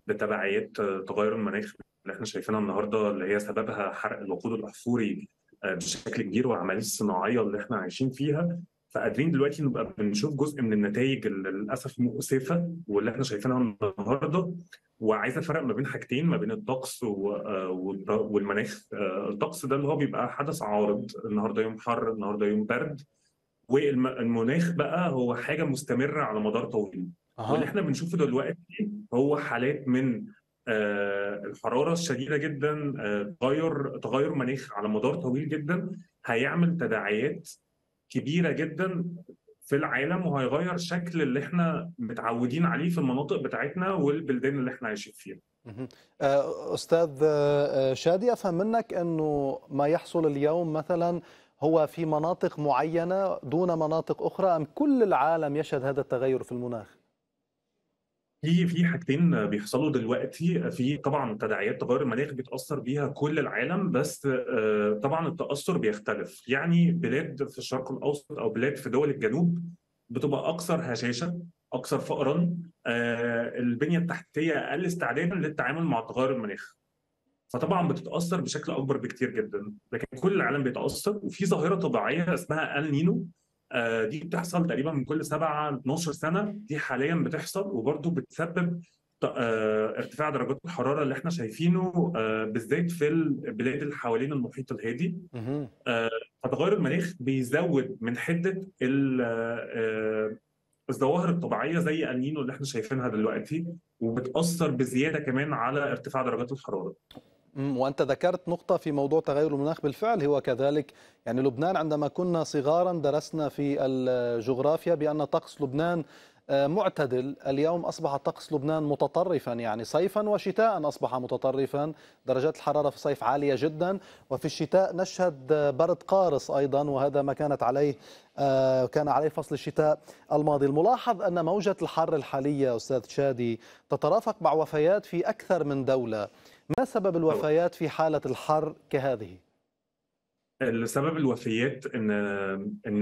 بتبعيات تغير المناخ اللي احنا شايفينها النهارده اللي هي سببها حرق الوقود الاحفوري بشكل كبير والعمليه الصناعيه اللي احنا عايشين فيها فقادرين دلوقتي نبقى بنشوف جزء من النتائج اللي للاسف مؤسفه واللي احنا شايفينها النهارده وعايز افرق ما بين حاجتين ما بين الطقس والمناخ آه، الطقس ده اللي هو بيبقى حدث عارض النهارده يوم حر النهارده يوم برد والمناخ بقى هو حاجه مستمره على مدار طويل أه. واللي احنا بنشوفه دلوقتي هو حالات من آه، الحراره الشديده جدا آه، تغير تغير مناخ على مدار طويل جدا هيعمل تداعيات كبيره جدا في العالم وهيغير شكل اللي احنا متعودين عليه في المناطق بتاعتنا والبلدان اللي احنا عايشين فيها. آه، استاذ شادي افهم منك انه ما يحصل اليوم مثلا هو في مناطق معينه دون مناطق اخرى ام كل العالم يشهد هذا التغير في المناخ؟ في في حاجتين بيحصلوا دلوقتي في طبعا تداعيات تغير المناخ بيتاثر بيها كل العالم بس آه، طبعا التاثر بيختلف يعني بلاد في الشرق الاوسط او بلاد في دول الجنوب بتبقى اكثر هشاشه اكثر فقرا آه، البنيه التحتيه اقل استعدادا للتعامل مع تغير المناخ فطبعا بتتاثر بشكل اكبر بكتير جدا لكن كل العالم بيتاثر وفي ظاهره طبيعيه اسمها النينو آه، دي بتحصل تقريبا من كل 7 ل 12 سنه دي حاليا بتحصل وبرضه بتسبب آه، ارتفاع درجات الحراره اللي احنا شايفينه آه، بالذات في البلاد اللي حوالين المحيط الهادي فتغير المناخ بيزود من حده الظواهر الطبيعيه زي النينو اللي احنا شايفينها دلوقتي وبتاثر بزياده كمان على ارتفاع درجات الحراره وانت ذكرت نقطه في موضوع تغير المناخ بالفعل هو كذلك يعني لبنان عندما كنا صغارا درسنا في الجغرافيا بان طقس لبنان آه، معتدل اليوم أصبح طقس لبنان متطرفا يعني صيفا وشتاء أصبح متطرفا درجات الحرارة في الصيف عالية جدا وفي الشتاء نشهد برد قارص أيضا وهذا ما كانت عليه آه، كان عليه فصل الشتاء الماضي الملاحظ أن موجة الحر الحالية أستاذ شادي تترافق مع وفيات في أكثر من دولة ما سبب الوفيات في حالة الحر كهذه؟ السبب الوفيات ان ان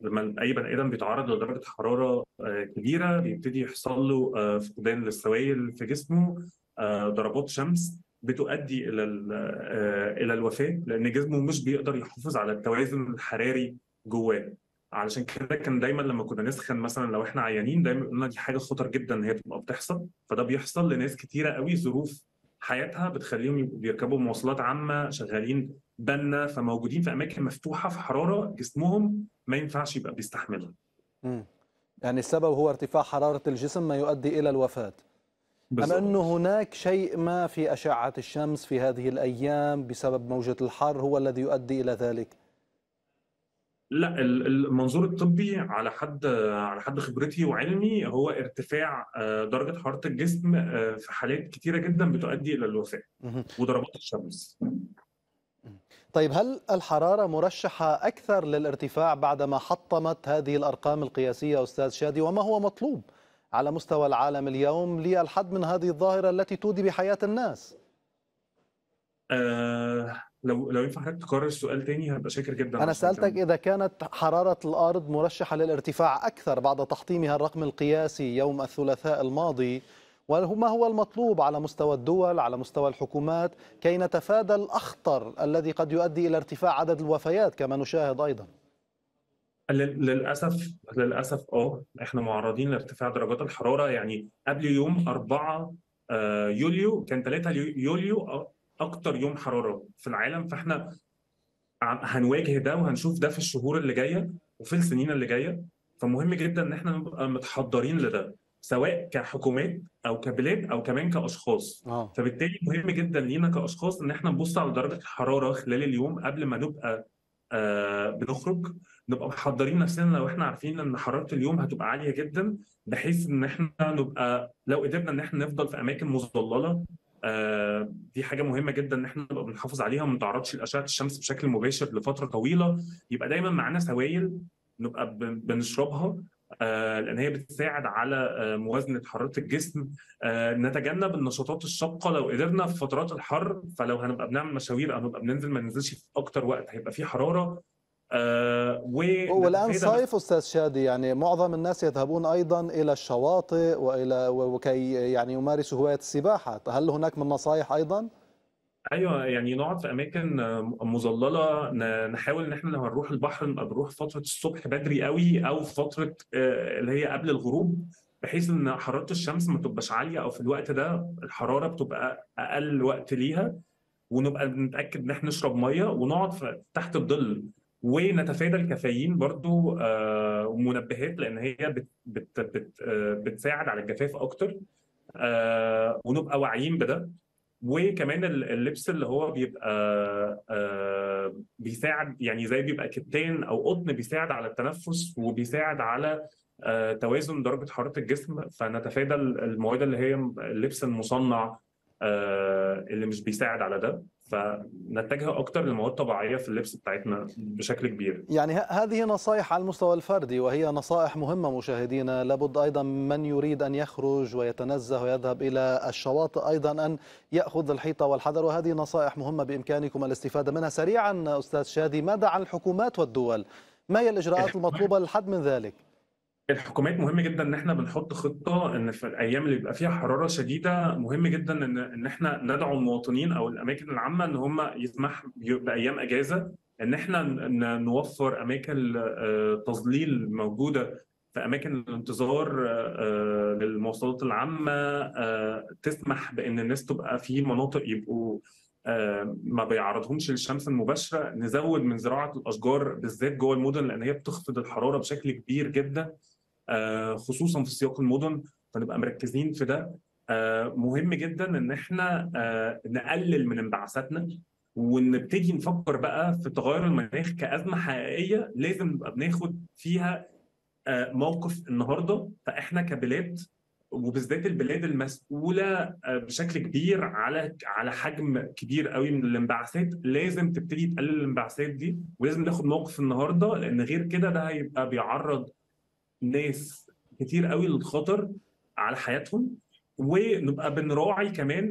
لما اي بني ادم بيتعرض لدرجه حراره آه، كبيره بيبتدي يحصل له آه، فقدان للسوائل في جسمه آه، ضربات شمس بتؤدي الى الى الوفاه لان جسمه مش بيقدر يحافظ على التوازن الحراري جواه علشان كده كان دايما لما كنا نسخن مثلا لو احنا عيانين دايما قلنا دي حاجه خطر جدا ان هي تبقى بتحصل فده بيحصل لناس كتيره قوي ظروف حياتها بتخليهم بيركبوا مواصلات عامه شغالين بنا فموجودين في اماكن مفتوحه في حراره جسمهم ما ينفعش يبقى بيستحملها. يعني السبب هو ارتفاع حراره الجسم ما يؤدي الى الوفاه. بالزبط. أم أنه هناك شيء ما في أشعة الشمس في هذه الأيام بسبب موجة الحر هو الذي يؤدي إلى ذلك؟ لا المنظور الطبي على حد على حد خبرتي وعلمي هو ارتفاع آه، درجه حراره الجسم آه، في حالات كتيره جدا بتؤدي الى الوفاه وضربات الشمس طيب هل الحراره مرشحه اكثر للارتفاع بعدما حطمت هذه الارقام القياسيه استاذ شادي وما هو مطلوب على مستوى العالم اليوم للحد من هذه الظاهره التي تودي بحياه الناس؟ آه لو لو ينفع حضرتك تكرر السؤال تاني هبقى شاكر جدا انا سالتك اذا كانت حراره الارض مرشحه للارتفاع اكثر بعد تحطيمها الرقم القياسي يوم الثلاثاء الماضي وما هو المطلوب على مستوى الدول على مستوى الحكومات كي نتفادى الاخطر الذي قد يؤدي الى ارتفاع عدد الوفيات كما نشاهد ايضا للاسف للاسف اه احنا معرضين لارتفاع درجات الحراره يعني قبل يوم 4 آه، يوليو كان 3 يوليو آه، اكتر يوم حراره في العالم فاحنا هنواجه ده وهنشوف ده في الشهور اللي جايه وفي السنين اللي جايه فمهم جدا ان احنا نبقى متحضرين لده سواء كحكومات او كبلاد او كمان كاشخاص آه. فبالتالي مهم جدا لينا كاشخاص ان احنا نبص على درجه الحراره خلال اليوم قبل ما نبقى آه بنخرج نبقى محضرين نفسنا لو احنا عارفين ان حراره اليوم هتبقى عاليه جدا بحيث ان احنا نبقى لو قدرنا ان احنا نفضل في اماكن مظلله دي حاجه مهمه جدا ان احنا نبقى بنحافظ عليها وما نتعرضش لاشعه الشمس بشكل مباشر لفتره طويله يبقى دايما معانا سوائل نبقى بنشربها آه، لان هي بتساعد على آه، موازنه حراره الجسم آه، نتجنب النشاطات الشاقه لو قدرنا في فترات الحر فلو هنبقى بنعمل مشاوير او نبقى بننزل ما ننزلش في اكتر وقت هيبقى في حراره آه، هو والان صيف استاذ شادي يعني معظم الناس يذهبون ايضا الى الشواطئ والى وكي يعني يمارسوا هوايه السباحه هل هناك من نصائح ايضا ايوه يعني نقعد في اماكن مظلله نحاول ان احنا لما نروح البحر نبقى بنروح فتره الصبح بدري قوي او فتره آه، اللي هي قبل الغروب بحيث ان حراره الشمس ما تبقاش عاليه او في الوقت ده الحراره بتبقى اقل وقت ليها ونبقى نتاكد ان احنا نشرب ميه ونقعد تحت الظل ونتفادى الكافيين برضو آه، منبهات لان هي بت بت آه، بتساعد على الجفاف اكتر آه، ونبقى واعيين بده وكمان اللبس اللي هو بيبقى بيساعد يعني زي بيبقى كتان او قطن بيساعد على التنفس وبيساعد على توازن درجه حراره الجسم فنتفادى المواد اللي هي اللبس المصنع اللي مش بيساعد على ده فنتجه اكتر للمواد الطبيعيه في اللبس بتاعتنا بشكل كبير يعني هذه نصائح على المستوى الفردي وهي نصائح مهمه مشاهدينا لابد ايضا من يريد ان يخرج ويتنزه ويذهب الى الشواطئ ايضا ان ياخذ الحيطه والحذر وهذه نصائح مهمه بامكانكم الاستفاده منها سريعا استاذ شادي ماذا عن الحكومات والدول ما هي الاجراءات إيه. المطلوبه للحد من ذلك الحكومات مهم جدا ان احنا بنحط خطه ان في الايام اللي بيبقى فيها حراره شديده مهم جدا ان ان احنا ندعو المواطنين او الاماكن العامه ان هم يسمح بايام اجازه ان احنا نوفر اماكن آه، تظليل موجوده في اماكن الانتظار آه، آه، للمواصلات العامه تسمح بان الناس تبقى في مناطق يبقوا ما بيعرضهمش للشمس المباشره نزود من زراعه الاشجار بالذات جوه المدن لان هي بتخفض الحراره بشكل كبير جدا آه، خصوصا في سياق المدن فنبقى مركزين في ده آه، مهم جدا ان احنا آه، نقلل من انبعاثاتنا ونبتدي نفكر بقى في تغير المناخ كازمه حقيقيه لازم نبقى بناخد فيها موقف النهارده فاحنا كبلاد وبالذات البلاد المسؤوله بشكل كبير على على حجم كبير قوي من الانبعاثات لازم تبتدي تقلل الانبعاثات دي ولازم ناخد موقف النهارده لان غير كده ده هيبقى بيعرض ناس كتير قوي للخطر على حياتهم ونبقى بنراعي كمان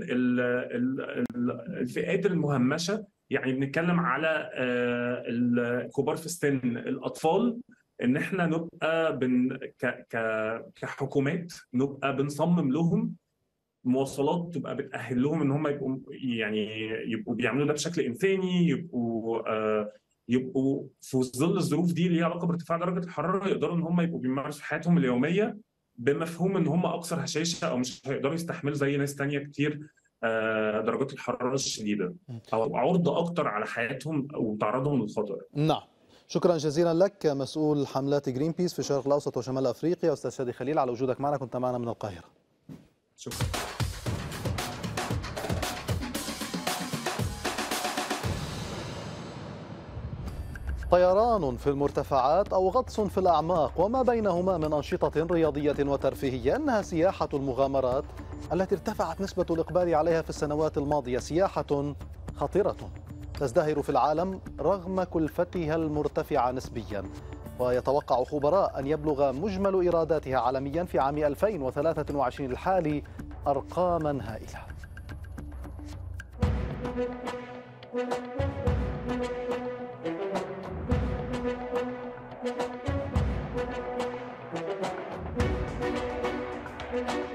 الفئات المهمشه يعني بنتكلم على آه، الكبار في السن الاطفال ان احنا نبقى بن كحكومات نبقى بنصمم لهم مواصلات تبقى بتاهل لهم ان هم يبقوا يعني يبقوا بيعملوا ده بشكل انساني يبقوا آه، يبقوا في ظل الظروف دي اللي هي علاقه بارتفاع درجه الحراره يقدروا ان هم يبقوا بيمارسوا حياتهم اليوميه بمفهوم ان هم اكثر هشاشه او مش هيقدروا يستحملوا زي ناس ثانيه كتير آه، درجات الحراره الشديده او عرضه اكتر على حياتهم وتعرضهم للخطر. نعم. شكرا جزيلا لك مسؤول حملات جرين بيس في الشرق الاوسط وشمال افريقيا استاذ شادي خليل على وجودك معنا كنت معنا من القاهره. شكرا. طيران في المرتفعات أو غطس في الأعماق وما بينهما من أنشطة رياضية وترفيهية إنها سياحة المغامرات التي ارتفعت نسبة الإقبال عليها في السنوات الماضية سياحة خطرة تزدهر في العالم رغم كلفتها المرتفعة نسبياً ويتوقع خبراء أن يبلغ مجمل إيراداتها عالميا في عام 2023 الحالي أرقاما هائلة. Thank you.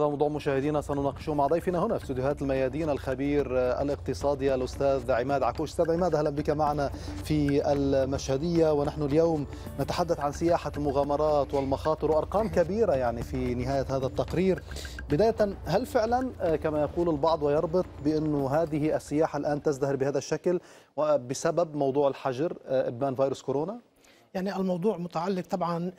هذا موضوع مشاهدينا سنناقشه مع ضيفنا هنا في استديوهات الميادين الخبير آه، الاقتصادي الاستاذ عماد عكوش استاذ عماد اهلا بك معنا في المشهديه ونحن اليوم نتحدث عن سياحه المغامرات والمخاطر وارقام كبيره يعني في نهايه هذا التقرير بدايه هل فعلا آه، كما يقول البعض ويربط بانه هذه السياحه الان تزدهر بهذا الشكل وبسبب موضوع الحجر ابان آه، فيروس كورونا يعني الموضوع متعلق طبعا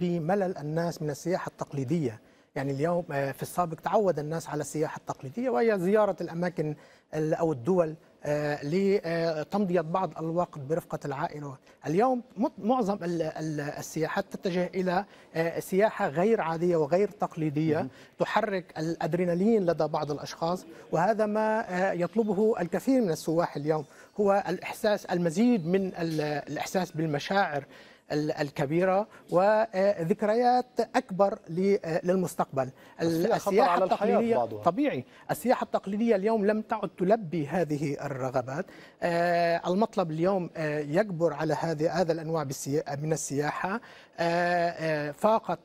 بملل الناس من السياحه التقليديه يعني اليوم آه، في السابق تعود الناس على السياحة التقليدية وهي زيارة الأماكن أو الدول آه، لتمضية بعض الوقت برفقة العائلة اليوم معظم السياحات تتجه إلى آه، سياحة غير عادية وغير تقليدية تحرك الأدرينالين لدى بعض الأشخاص وهذا ما يطلبه الكثير من السواح اليوم هو الإحساس المزيد من الإحساس بالمشاعر الكبيره وذكريات اكبر للمستقبل السياحه التقليديه طبيعي السياحه التقليديه اليوم لم تعد تلبي هذه الرغبات آه، المطلب اليوم آه، يكبر على هذه هذا الانواع من السياحه آه، فاقت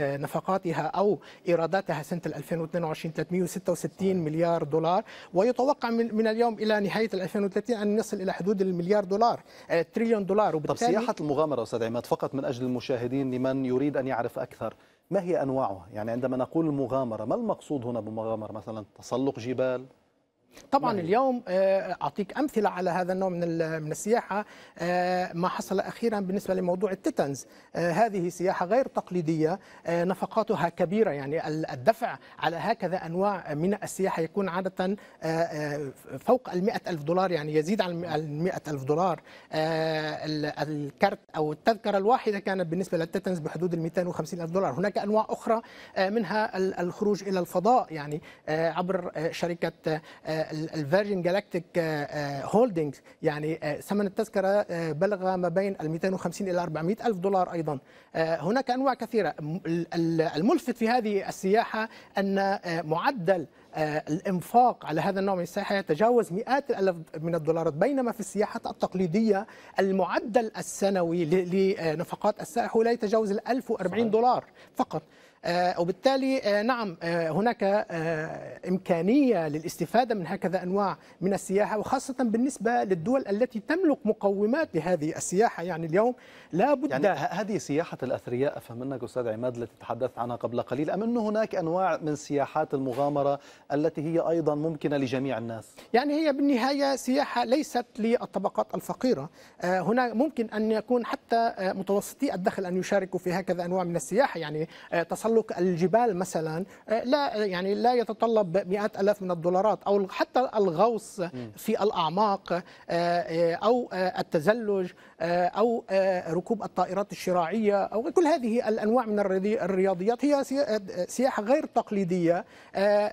نفقاتها أو إيراداتها سنة 2022 366 مليار دولار ويتوقع من اليوم إلى نهاية 2030 أن نصل إلى حدود المليار دولار آه، تريليون دولار وبالتالي طب سياحة المغامرة أستاذ عماد فقط من أجل المشاهدين لمن يريد أن يعرف أكثر ما هي أنواعها؟ يعني عندما نقول مغامرة ما المقصود هنا بمغامرة مثلا تسلق جبال طبعا نعم. اليوم آه، اعطيك امثله على هذا النوع من من السياحه آه، ما حصل اخيرا بالنسبه لموضوع التيتنز آه، هذه سياحه غير تقليديه نفقاتها كبيره يعني الدفع على هكذا انواع من السياحه يكون عاده فوق ال ألف دولار يعني يزيد عن ال ألف دولار الكرت او التذكره الواحده كانت بالنسبه للتيتنز بحدود ال الف دولار هناك انواع اخرى منها الخروج الى الفضاء يعني عبر شركه الفيرجن جالاكتيك هولدنجز يعني آه، ثمن التذكره آه، بلغ ما بين ال 250 الى 400 الف دولار ايضا آه، هناك انواع كثيره الملفت في هذه السياحه ان معدل الانفاق على هذا النوع من السياحه يتجاوز مئات الالاف من الدولارات بينما في السياحه التقليديه المعدل السنوي لنفقات السائح لا يتجاوز ال 1040 دولار فقط آه، وبالتالي آه، نعم آه، هناك إمكانية للاستفادة من هكذا أنواع من السياحة وخاصة بالنسبة للدول التي تملك مقومات لهذه السياحة يعني اليوم لا بد يعني هذه سياحة الأثرياء أفهم منك أستاذ عماد التي تحدثت عنها قبل قليل أم أن هناك أنواع من سياحات المغامرة التي هي أيضا ممكنة لجميع الناس يعني هي بالنهاية سياحة ليست للطبقات الفقيرة هنا ممكن أن يكون حتى متوسطي الدخل أن يشاركوا في هكذا أنواع من السياحة يعني تصل تسلق الجبال مثلا آه، لا آه، يعني لا يتطلب مئات ألاف من الدولارات أو حتى الغوص في الأعماق آه، أو التزلج آه، او آه، ركوب الطائرات الشراعيه او كل هذه الانواع من الرياضيات هي آه، سياحه غير تقليديه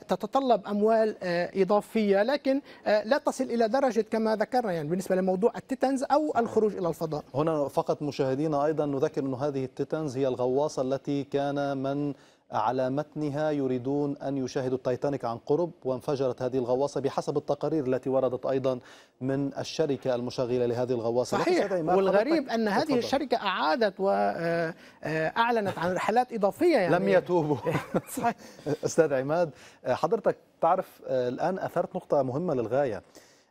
تتطلب اموال اضافيه لكن لا تصل الى درجه كما ذكرنا يعني بالنسبه لموضوع التيتنز او الخروج الى الفضاء. هنا فقط مشاهدينا ايضا نذكر انه هذه التيتنز هي الغواصه التي كان من على متنها يريدون أن يشاهدوا التايتانيك عن قرب وانفجرت هذه الغواصة بحسب التقارير التي وردت أيضا من الشركة المشغلة لهذه الغواصة صحيح والغريب أن هذه تفضل. الشركة أعادت وأعلنت آه، آه، عن رحلات إضافية يعني لم يتوبوا [LAUGHS] [LAUGHS] أستاذ عماد آه، حضرتك تعرف الآن أثرت نقطة مهمة للغاية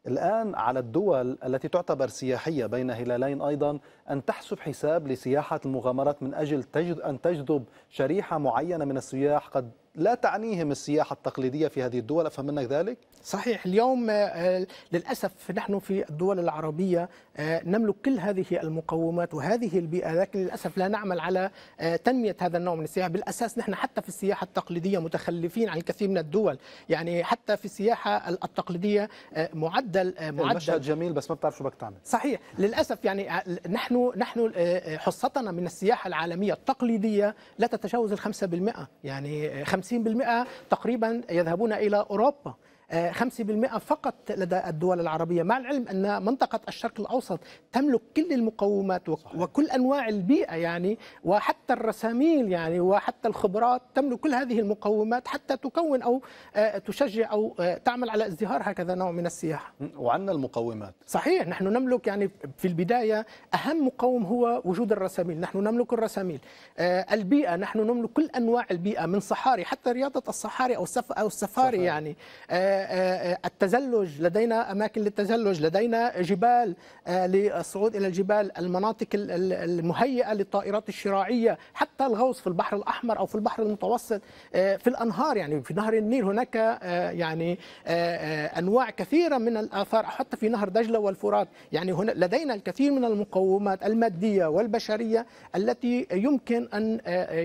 الآن على الدول التي تعتبر سياحية بين هلالين أيضا أن تحسب حساب لسياحة المغامرات من أجل تجد أن تجذب شريحة معينة من السياح قد لا تعنيهم السياحة التقليدية في هذه الدول أفهم منك ذلك؟ صحيح اليوم آه، للأسف نحن في الدول العربية آه، نملك كل هذه المقومات وهذه البيئة لكن للأسف لا نعمل على آه، تنمية هذا النوع من السياحة بالأساس نحن حتى في السياحة التقليدية متخلفين عن الكثير من الدول يعني حتى في السياحة التقليدية معدل معدل المشهد جميل بس ما بتعرف شو بدك تعمل صحيح للأسف يعني نحن نحن حصتنا من السياحة العالمية التقليدية لا تتجاوز ال 5% يعني 50% تقريبا يذهبون إلى أوروبا 5% فقط لدى الدول العربية مع العلم أن منطقة الشرق الأوسط تملك كل المقومات وكل أنواع البيئة يعني وحتى الرساميل يعني وحتى الخبرات تملك كل هذه المقومات حتى تكون أو آه، تشجع أو آه، تعمل على ازدهار هكذا نوع من السياحة وعندنا المقومات صحيح نحن نملك يعني في البداية أهم مقوم هو وجود الرساميل نحن نملك الرساميل آه، البيئة نحن نملك كل أنواع البيئة من صحاري حتى رياضة الصحاري أو السفاري يعني التزلج لدينا أماكن للتزلج لدينا جبال آه، للصعود إلى الجبال المناطق المهيئة للطائرات الشراعية حتى الغوص في البحر الأحمر أو في البحر المتوسط آه، في الأنهار يعني في نهر النيل هناك آه، يعني أنواع كثيرة من الآثار حتى في نهر دجلة والفرات يعني هنا لدينا الكثير من المقومات المادية والبشرية التي يمكن أن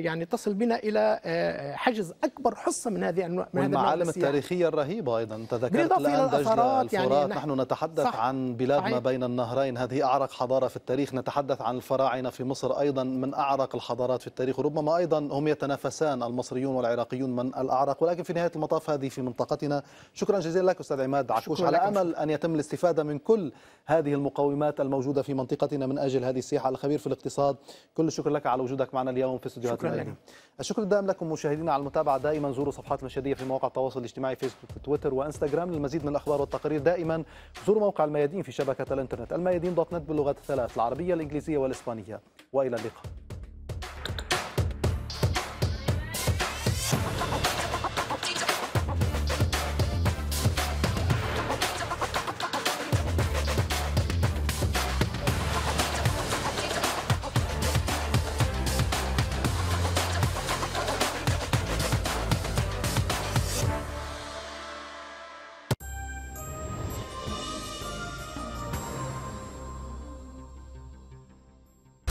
يعني تصل بنا إلى حجز أكبر حصة من هذه من المعالم التاريخية الرهيبة أيضا تذكرت الآن دجلة الفرات يعني نحن نتحدث صح عن بلاد صحيح. ما بين النهرين هذه أعرق حضارة في التاريخ نتحدث عن الفراعنة في مصر أيضا من أعرق الحضارات في التاريخ وربما أيضا هم يتنافسان المصريون والعراقيون من الأعرق ولكن في نهاية المطاف هذه في منطقتنا شكرا جزيلا لك أستاذ عماد عكوش على أمل أن يتم الاستفادة من كل هذه المقومات الموجودة في منطقتنا من أجل هذه السياحة الخبير في الاقتصاد كل الشكر لك على وجودك معنا اليوم في استديوهات الشكر الدائم لكم مشاهدينا على المتابعة دائما زوروا صفحات المشاهدية في مواقع التواصل الاجتماعي فيسبوك وتويتر تويتر وانستغرام للمزيد من الاخبار والتقارير دائما زوروا موقع الميادين في شبكه الانترنت الميادين دوت نت باللغات الثلاث العربيه الانجليزيه والاسبانيه والى اللقاء